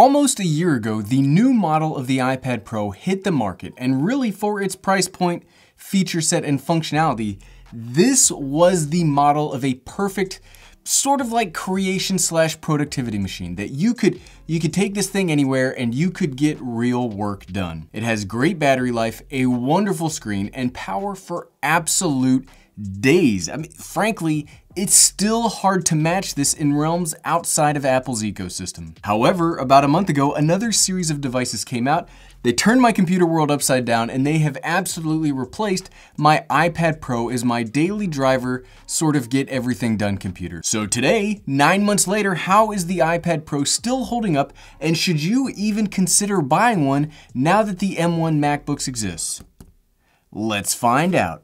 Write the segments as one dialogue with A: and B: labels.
A: Almost a year ago, the new model of the iPad Pro hit the market, and really for its price point, feature set, and functionality, this was the model of a perfect sort of like creation slash productivity machine that you could you could take this thing anywhere and you could get real work done. It has great battery life, a wonderful screen, and power for absolute days. I mean, frankly, it's still hard to match this in realms outside of Apple's ecosystem. However, about a month ago, another series of devices came out. They turned my computer world upside down and they have absolutely replaced my iPad Pro as my daily driver, sort of get everything done computer. So today, nine months later, how is the iPad Pro still holding up and should you even consider buying one now that the M1 MacBooks exists? Let's find out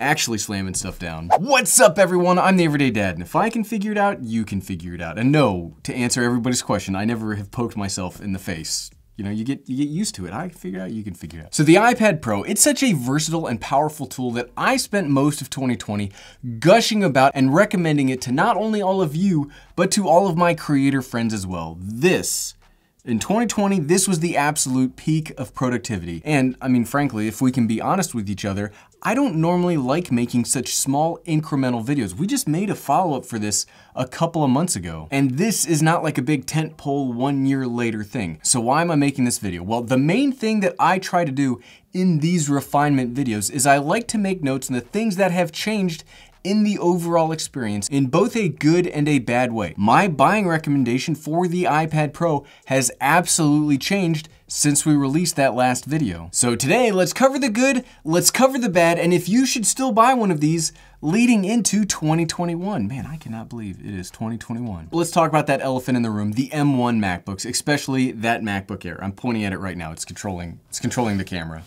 A: actually slamming stuff down. What's up everyone, I'm the Everyday Dad, and if I can figure it out, you can figure it out. And no, to answer everybody's question, I never have poked myself in the face you know, you get you get used to it. I figure out, you can figure it out. So the iPad Pro, it's such a versatile and powerful tool that I spent most of 2020 gushing about and recommending it to not only all of you, but to all of my creator friends as well. This in 2020, this was the absolute peak of productivity. And I mean, frankly, if we can be honest with each other, I don't normally like making such small incremental videos. We just made a follow-up for this a couple of months ago. And this is not like a big tent pole one year later thing. So why am I making this video? Well, the main thing that I try to do in these refinement videos is I like to make notes on the things that have changed in the overall experience in both a good and a bad way. My buying recommendation for the iPad Pro has absolutely changed since we released that last video. So today, let's cover the good, let's cover the bad, and if you should still buy one of these leading into 2021. Man, I cannot believe it is 2021. Let's talk about that elephant in the room, the M1 MacBooks, especially that MacBook Air. I'm pointing at it right now. It's controlling, it's controlling the camera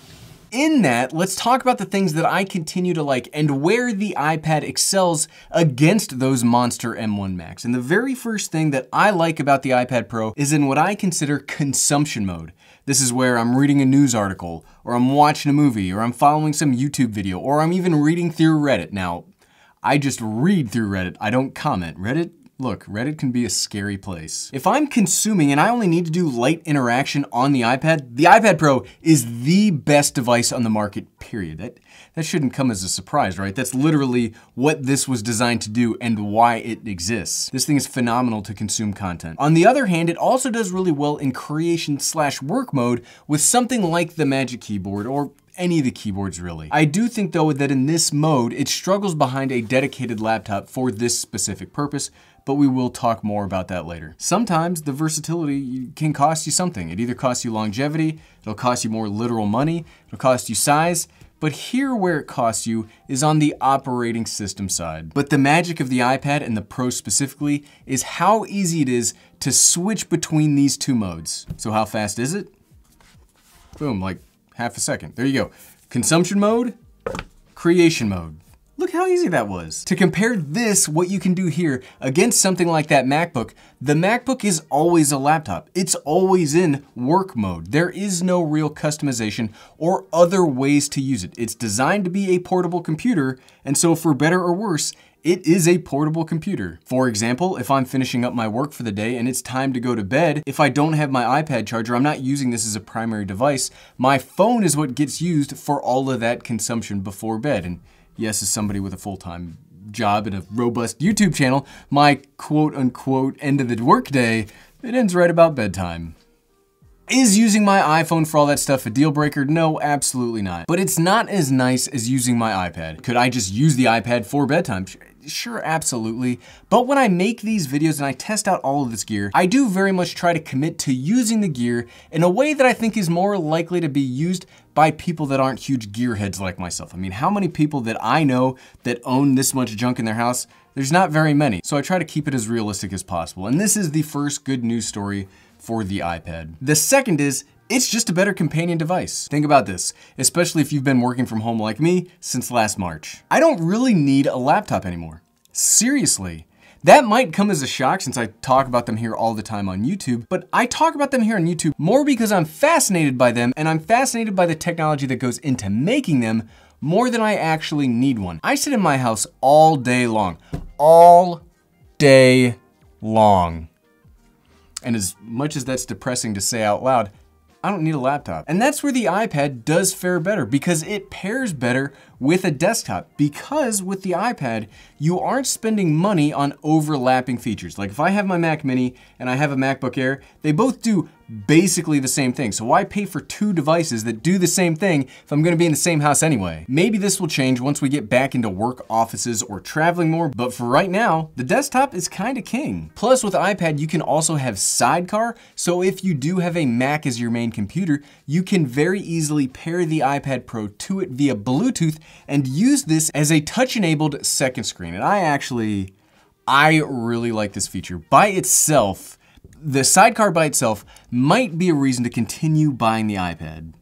A: in that, let's talk about the things that I continue to like and where the iPad excels against those monster M1 Max. And the very first thing that I like about the iPad Pro is in what I consider consumption mode. This is where I'm reading a news article, or I'm watching a movie, or I'm following some YouTube video, or I'm even reading through Reddit. Now, I just read through Reddit. I don't comment. Reddit Look, Reddit can be a scary place. If I'm consuming and I only need to do light interaction on the iPad, the iPad Pro is the best device on the market, period. That, that shouldn't come as a surprise, right? That's literally what this was designed to do and why it exists. This thing is phenomenal to consume content. On the other hand, it also does really well in creation slash work mode with something like the Magic Keyboard or any of the keyboards really. I do think though that in this mode, it struggles behind a dedicated laptop for this specific purpose, but we will talk more about that later. Sometimes the versatility can cost you something. It either costs you longevity, it'll cost you more literal money, it'll cost you size, but here where it costs you is on the operating system side. But the magic of the iPad and the Pro specifically is how easy it is to switch between these two modes. So how fast is it? Boom, like half a second. There you go. Consumption mode, creation mode. Look how easy that was. To compare this, what you can do here, against something like that MacBook, the MacBook is always a laptop. It's always in work mode. There is no real customization or other ways to use it. It's designed to be a portable computer, and so for better or worse, it is a portable computer. For example, if I'm finishing up my work for the day and it's time to go to bed, if I don't have my iPad charger, I'm not using this as a primary device. My phone is what gets used for all of that consumption before bed. And Yes, as somebody with a full-time job and a robust YouTube channel, my quote-unquote end of the workday, it ends right about bedtime. Is using my iPhone for all that stuff a deal breaker? No, absolutely not. But it's not as nice as using my iPad. Could I just use the iPad for bedtime? Sure, absolutely. But when I make these videos and I test out all of this gear, I do very much try to commit to using the gear in a way that I think is more likely to be used by people that aren't huge gearheads like myself. I mean, how many people that I know that own this much junk in their house? There's not very many. So I try to keep it as realistic as possible. And this is the first good news story for the iPad. The second is it's just a better companion device. Think about this, especially if you've been working from home like me since last March. I don't really need a laptop anymore. Seriously. That might come as a shock since I talk about them here all the time on YouTube, but I talk about them here on YouTube more because I'm fascinated by them and I'm fascinated by the technology that goes into making them more than I actually need one. I sit in my house all day long, all day long. And as much as that's depressing to say out loud, I don't need a laptop. And that's where the iPad does fare better because it pairs better with a desktop because with the iPad, you aren't spending money on overlapping features. Like if I have my Mac mini and I have a MacBook Air, they both do basically the same thing. So why pay for two devices that do the same thing if I'm gonna be in the same house anyway? Maybe this will change once we get back into work offices or traveling more, but for right now, the desktop is kinda king. Plus with iPad, you can also have Sidecar, so if you do have a Mac as your main computer, you can very easily pair the iPad Pro to it via Bluetooth and use this as a touch-enabled second screen. And I actually, I really like this feature. By itself, the sidecar by itself might be a reason to continue buying the iPad.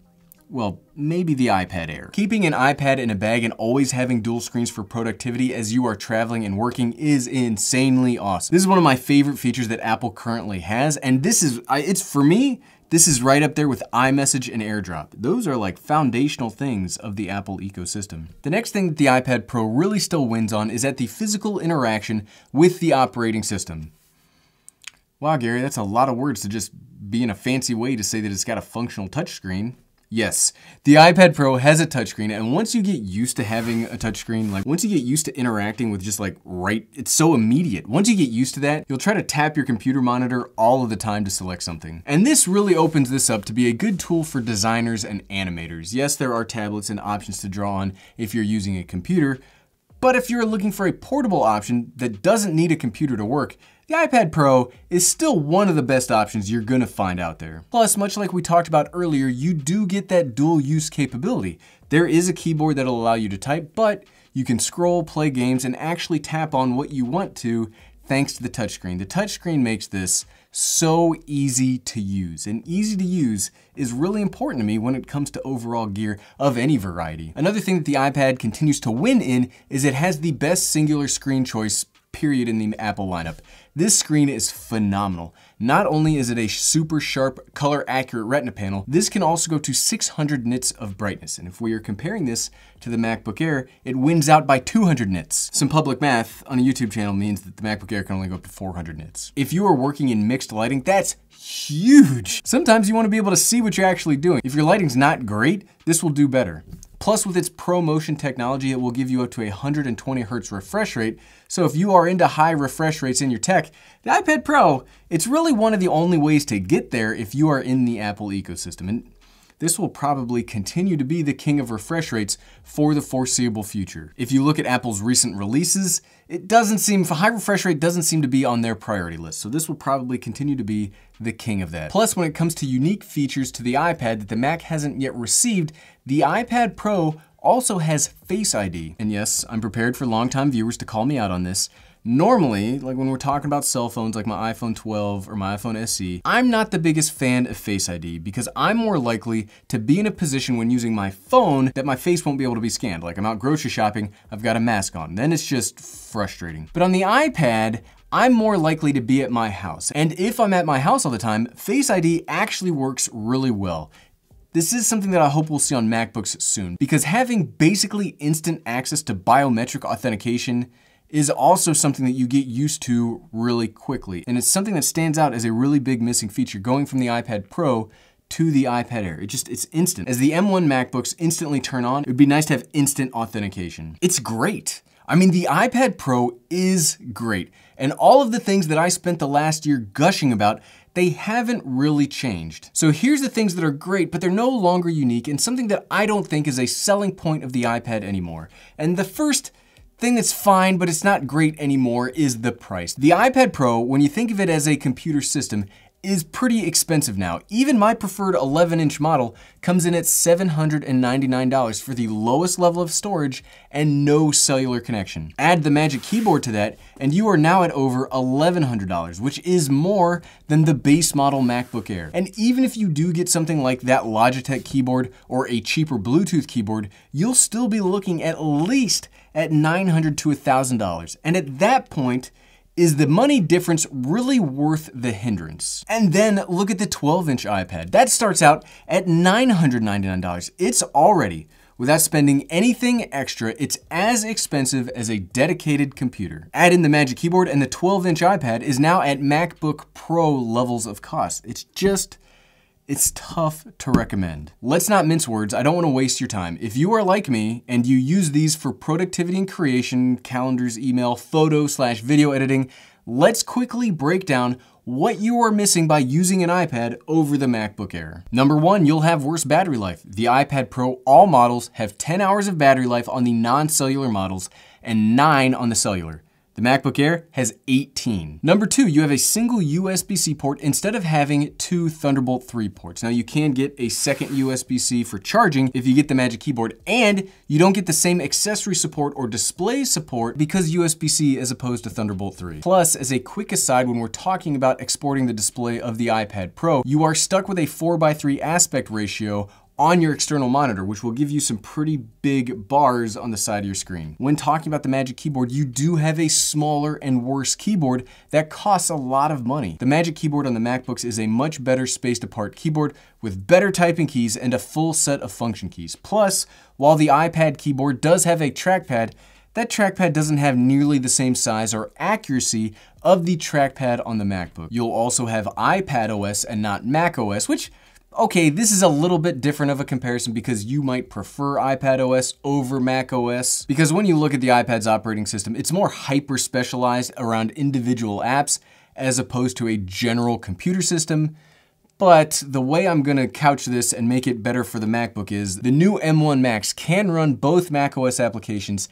A: Well, maybe the iPad Air. Keeping an iPad in a bag and always having dual screens for productivity as you are traveling and working is insanely awesome. This is one of my favorite features that Apple currently has, and this is, it's for me, this is right up there with iMessage and AirDrop. Those are like foundational things of the Apple ecosystem. The next thing that the iPad Pro really still wins on is at the physical interaction with the operating system. Wow, Gary, that's a lot of words to just be in a fancy way to say that it's got a functional touchscreen. Yes, the iPad Pro has a touchscreen, and once you get used to having a touchscreen, like once you get used to interacting with just like right, it's so immediate. Once you get used to that, you'll try to tap your computer monitor all of the time to select something. And this really opens this up to be a good tool for designers and animators. Yes, there are tablets and options to draw on if you're using a computer, but if you're looking for a portable option that doesn't need a computer to work, the iPad Pro is still one of the best options you're gonna find out there. Plus, much like we talked about earlier, you do get that dual use capability. There is a keyboard that'll allow you to type, but you can scroll, play games, and actually tap on what you want to thanks to the touchscreen. The touchscreen makes this so easy to use. And easy to use is really important to me when it comes to overall gear of any variety. Another thing that the iPad continues to win in is it has the best singular screen choice period in the Apple lineup. This screen is phenomenal. Not only is it a super sharp, color accurate retina panel, this can also go to 600 nits of brightness. And if we are comparing this to the MacBook Air, it wins out by 200 nits. Some public math on a YouTube channel means that the MacBook Air can only go up to 400 nits. If you are working in mixed lighting, that's huge. Sometimes you wanna be able to see what you're actually doing. If your lighting's not great, this will do better. Plus with its ProMotion technology, it will give you up to 120 hertz refresh rate. So if you are into high refresh rates in your tech, the iPad Pro, it's really one of the only ways to get there if you are in the Apple ecosystem. And this will probably continue to be the king of refresh rates for the foreseeable future. If you look at Apple's recent releases, it doesn't seem, high refresh rate doesn't seem to be on their priority list, so this will probably continue to be the king of that. Plus, when it comes to unique features to the iPad that the Mac hasn't yet received, the iPad Pro also has Face ID. And yes, I'm prepared for longtime viewers to call me out on this, Normally, like when we're talking about cell phones like my iPhone 12 or my iPhone SE, I'm not the biggest fan of Face ID because I'm more likely to be in a position when using my phone that my face won't be able to be scanned. Like I'm out grocery shopping, I've got a mask on. Then it's just frustrating. But on the iPad, I'm more likely to be at my house. And if I'm at my house all the time, Face ID actually works really well. This is something that I hope we'll see on MacBooks soon because having basically instant access to biometric authentication is also something that you get used to really quickly. And it's something that stands out as a really big missing feature going from the iPad Pro to the iPad Air. It just, it's instant. As the M1 MacBooks instantly turn on, it would be nice to have instant authentication. It's great. I mean, the iPad Pro is great. And all of the things that I spent the last year gushing about, they haven't really changed. So here's the things that are great, but they're no longer unique and something that I don't think is a selling point of the iPad anymore. And the first thing that's fine, but it's not great anymore is the price. The iPad Pro, when you think of it as a computer system, is pretty expensive now. Even my preferred 11 inch model comes in at $799 for the lowest level of storage and no cellular connection. Add the Magic Keyboard to that and you are now at over $1,100, which is more than the base model MacBook Air. And even if you do get something like that Logitech keyboard or a cheaper Bluetooth keyboard, you'll still be looking at least at $900 to $1,000. And at that point, is the money difference really worth the hindrance? And then look at the 12-inch iPad. That starts out at $999. It's already Without spending anything extra, it's as expensive as a dedicated computer. Add in the Magic Keyboard and the 12-inch iPad is now at MacBook Pro levels of cost. It's just it's tough to recommend. Let's not mince words, I don't wanna waste your time. If you are like me and you use these for productivity and creation, calendars, email, photo slash video editing, let's quickly break down what you are missing by using an iPad over the MacBook Air. Number one, you'll have worse battery life. The iPad Pro all models have 10 hours of battery life on the non-cellular models and nine on the cellular. The MacBook Air has 18. Number two, you have a single USB-C port instead of having two Thunderbolt 3 ports. Now you can get a second USB-C for charging if you get the Magic Keyboard and you don't get the same accessory support or display support because USB-C as opposed to Thunderbolt 3. Plus, as a quick aside, when we're talking about exporting the display of the iPad Pro, you are stuck with a 4x3 aspect ratio on your external monitor, which will give you some pretty big bars on the side of your screen. When talking about the Magic Keyboard, you do have a smaller and worse keyboard that costs a lot of money. The Magic Keyboard on the MacBooks is a much better spaced apart keyboard with better typing keys and a full set of function keys. Plus, while the iPad keyboard does have a trackpad, that trackpad doesn't have nearly the same size or accuracy of the trackpad on the MacBook. You'll also have iPad OS and not Mac OS, which Okay, this is a little bit different of a comparison because you might prefer iPad OS over Mac OS because when you look at the iPad's operating system, it's more hyper specialized around individual apps as opposed to a general computer system. But the way I'm gonna couch this and make it better for the MacBook is the new M1 Max can run both macOS applications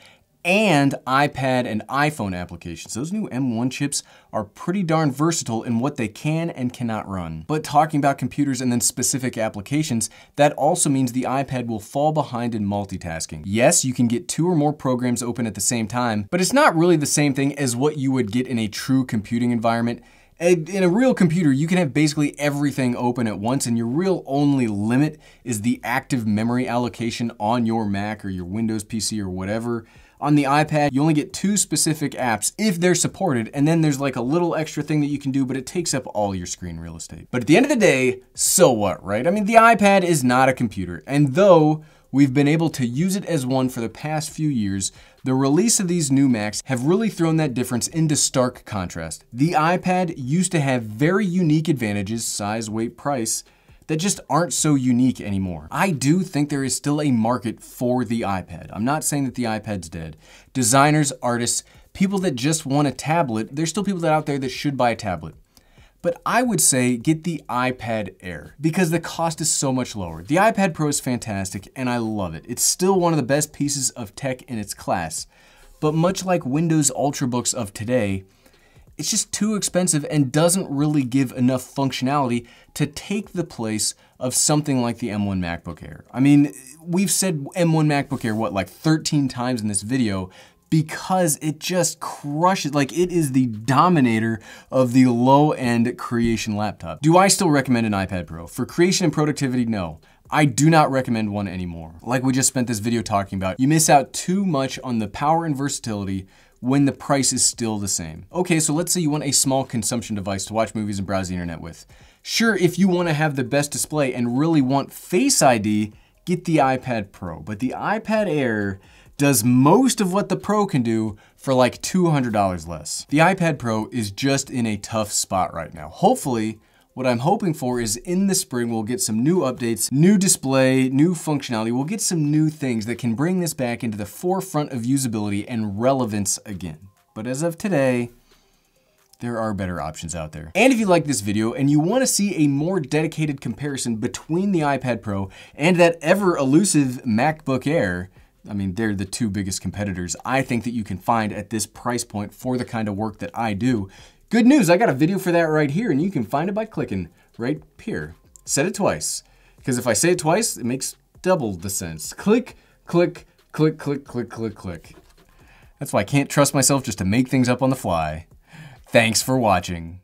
A: and iPad and iPhone applications. Those new M1 chips are pretty darn versatile in what they can and cannot run. But talking about computers and then specific applications, that also means the iPad will fall behind in multitasking. Yes, you can get two or more programs open at the same time, but it's not really the same thing as what you would get in a true computing environment in a real computer, you can have basically everything open at once, and your real only limit is the active memory allocation on your Mac or your Windows PC or whatever. On the iPad, you only get two specific apps if they're supported, and then there's like a little extra thing that you can do, but it takes up all your screen real estate. But at the end of the day, so what, right? I mean, the iPad is not a computer, and though we've been able to use it as one for the past few years, the release of these new Macs have really thrown that difference into stark contrast. The iPad used to have very unique advantages, size, weight, price, that just aren't so unique anymore. I do think there is still a market for the iPad. I'm not saying that the iPad's dead. Designers, artists, people that just want a tablet, there's still people that out there that should buy a tablet. But I would say get the iPad Air because the cost is so much lower. The iPad Pro is fantastic and I love it. It's still one of the best pieces of tech in its class. But much like Windows Ultrabooks of today, it's just too expensive and doesn't really give enough functionality to take the place of something like the M1 MacBook Air. I mean, we've said M1 MacBook Air, what, like 13 times in this video, because it just crushes, like it is the dominator of the low-end creation laptop. Do I still recommend an iPad Pro? For creation and productivity, no. I do not recommend one anymore. Like we just spent this video talking about, you miss out too much on the power and versatility when the price is still the same. Okay, so let's say you want a small consumption device to watch movies and browse the internet with. Sure, if you wanna have the best display and really want Face ID, get the iPad Pro, but the iPad Air does most of what the Pro can do for like $200 less. The iPad Pro is just in a tough spot right now. Hopefully, what I'm hoping for is in the spring, we'll get some new updates, new display, new functionality. We'll get some new things that can bring this back into the forefront of usability and relevance again. But as of today, there are better options out there. And if you like this video and you want to see a more dedicated comparison between the iPad Pro and that ever elusive MacBook Air, I mean, they're the two biggest competitors I think that you can find at this price point for the kind of work that I do. Good news, I got a video for that right here and you can find it by clicking right here. Said it twice, because if I say it twice, it makes double the sense. Click, click, click, click, click, click, click. That's why I can't trust myself just to make things up on the fly. Thanks for watching.